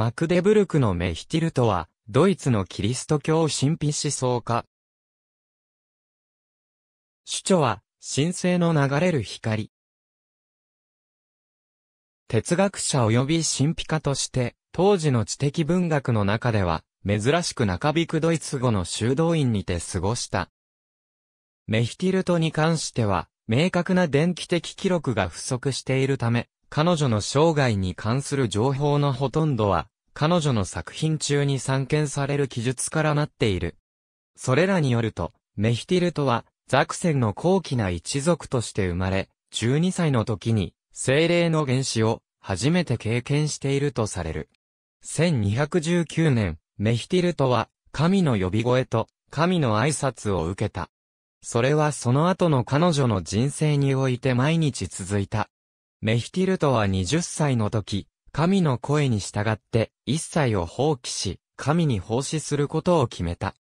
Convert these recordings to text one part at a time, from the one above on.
マクデブルクのメヒティルとは、ドイツのキリスト教神秘思想家。主著は、神聖の流れる光。哲学者及び神秘家として、当時の知的文学の中では、珍しく中びくドイツ語の修道院にて過ごした。メヒティルトに関しては、明確な電気的記録が不足しているため、彼女の生涯に関する情報のほとんどは、彼女の作品中に散見される記述からなっている。それらによると、メヒティルトは、ザクセンの高貴な一族として生まれ、12歳の時に、精霊の原始を、初めて経験しているとされる。1219年、メヒティルトは、神の呼び声と、神の挨拶を受けた。それはその後の彼女の人生において毎日続いた。メヒティルトは20歳の時、神の声に従って一切を放棄し、神に奉仕することを決めた。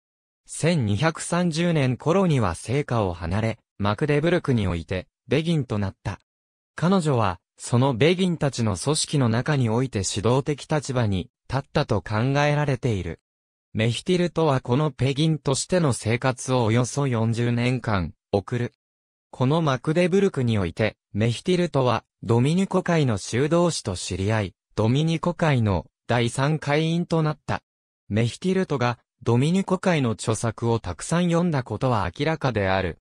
1230年頃には聖火を離れ、マクデブルクにおいて、ベギンとなった。彼女は、そのベギンたちの組織の中において指導的立場に立ったと考えられている。メヒティルとはこのペギンとしての生活をおよそ40年間、送る。このマクデブルクにおいて、メヒティルとは、ドミニコ会の修道士と知り合い、ドミニコ会の第3会員となった。メヒティルトがドミニコ会の著作をたくさん読んだことは明らかである。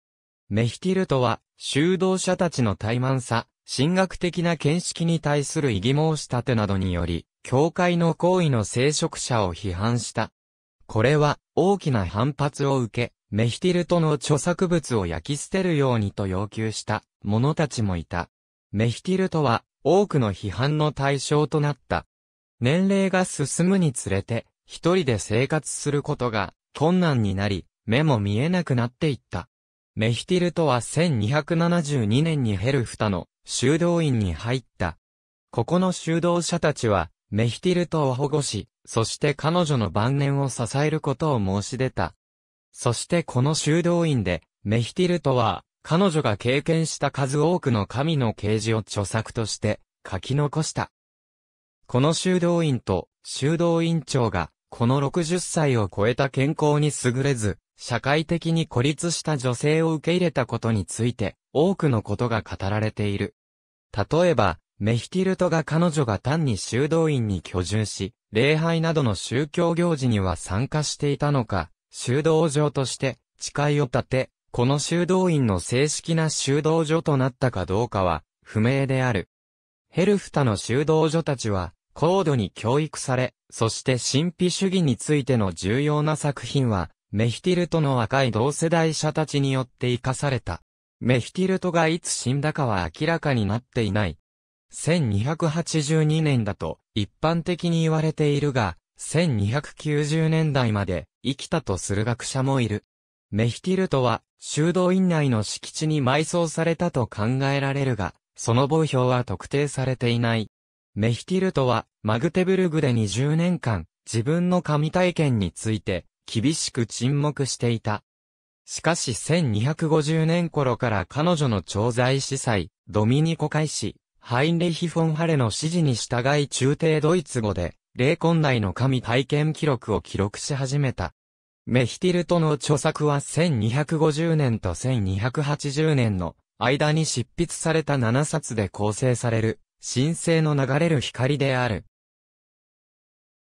メヒティルトは、修道者たちの怠慢さ、神学的な見識に対する異議申し立てなどにより、教会の行為の聖職者を批判した。これは、大きな反発を受け、メヒティルトの著作物を焼き捨てるようにと要求した者たちもいた。メヒティルトは、多くの批判の対象となった。年齢が進むにつれて、一人で生活することが困難になり、目も見えなくなっていった。メヒティルトは1272年にヘルフタの修道院に入った。ここの修道者たちは、メヒティルトを保護し、そして彼女の晩年を支えることを申し出た。そしてこの修道院で、メヒティルトは、彼女が経験した数多くの神の啓示を著作として書き残した。この修道院と修道院長がこの60歳を超えた健康に優れず、社会的に孤立した女性を受け入れたことについて多くのことが語られている。例えば、メヒティルトが彼女が単に修道院に居住し、礼拝などの宗教行事には参加していたのか、修道場として誓いを立て、この修道院の正式な修道所となったかどうかは、不明である。ヘルフタの修道所たちは、高度に教育され、そして神秘主義についての重要な作品は、メヒティルトの若い同世代者たちによって生かされた。メヒティルトがいつ死んだかは明らかになっていない。1282年だと一般的に言われているが、1290年代まで生きたとする学者もいる。メヒティルトは、修道院内の敷地に埋葬されたと考えられるが、その墓標は特定されていない。メヒティルトは、マグテブルグで20年間、自分の神体験について、厳しく沈黙していた。しかし1250年頃から彼女の調剤司祭、ドミニコ開始、ハインレヒ・フォン・ハレの指示に従い中帝ドイツ語で、霊魂内の神体験記録を記録し始めた。メヒティルトの著作は1250年と1280年の間に執筆された7冊で構成される、神聖の流れる光である。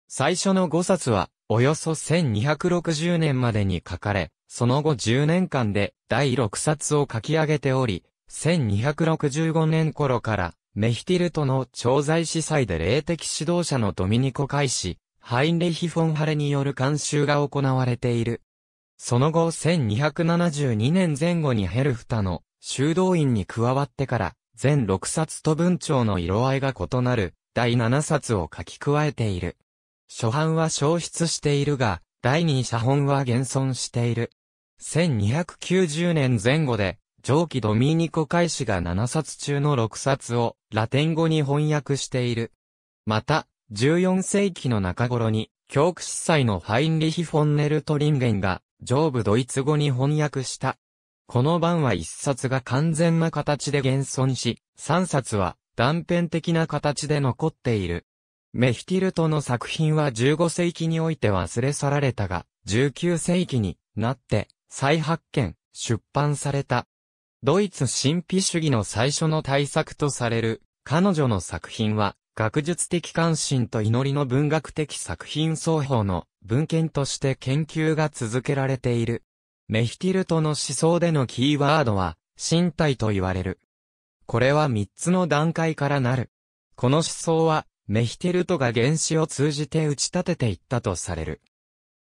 最初の5冊は、およそ1260年までに書かれ、その後10年間で第6冊を書き上げており、1265年頃から、メヒティルトの調剤司祭で霊的指導者のドミニコ開始、ハインレヒ・フォンハレによる監修が行われている。その後1272年前後にヘルフタの修道院に加わってから、全6冊と文章の色合いが異なる第7冊を書き加えている。初版は消失しているが、第2写本は現存している。1290年前後で、上記ドミニコ開始が7冊中の6冊をラテン語に翻訳している。また、14世紀の中頃に、教区司祭のハインリヒ・フォンネルトリンゲンが、上部ドイツ語に翻訳した。この版は一冊が完全な形で現存し、三冊は断片的な形で残っている。メヒティルトの作品は15世紀において忘れ去られたが、19世紀になって再発見、出版された。ドイツ神秘主義の最初の大作とされる彼女の作品は学術的関心と祈りの文学的作品双方の文献として研究が続けられている。メヒティルトの思想でのキーワードは、身体と言われる。これは三つの段階からなる。この思想は、メヒティルトが原子を通じて打ち立てていったとされる。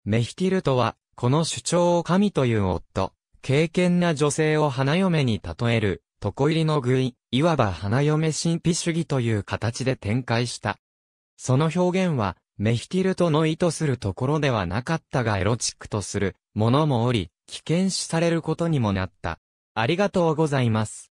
メヒティルトは、この主張を神という夫、敬虔な女性を花嫁に例える、床入りの愚い。いわば花嫁神秘主義という形で展開した。その表現は、メヒティルトの意図するところではなかったがエロチックとするものもおり、危険視されることにもなった。ありがとうございます。